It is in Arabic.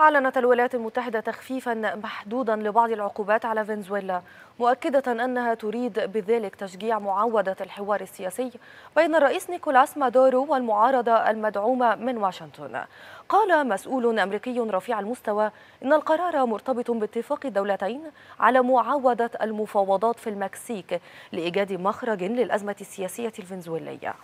أعلنت الولايات المتحدة تخفيفا محدودا لبعض العقوبات على فنزويلا مؤكدة أنها تريد بذلك تشجيع معاودة الحوار السياسي بين الرئيس نيكولاس مادورو والمعارضة المدعومة من واشنطن قال مسؤول أمريكي رفيع المستوى إن القرار مرتبط باتفاق الدولتين على معاودة المفاوضات في المكسيك لإيجاد مخرج للأزمة السياسية الفنزويلية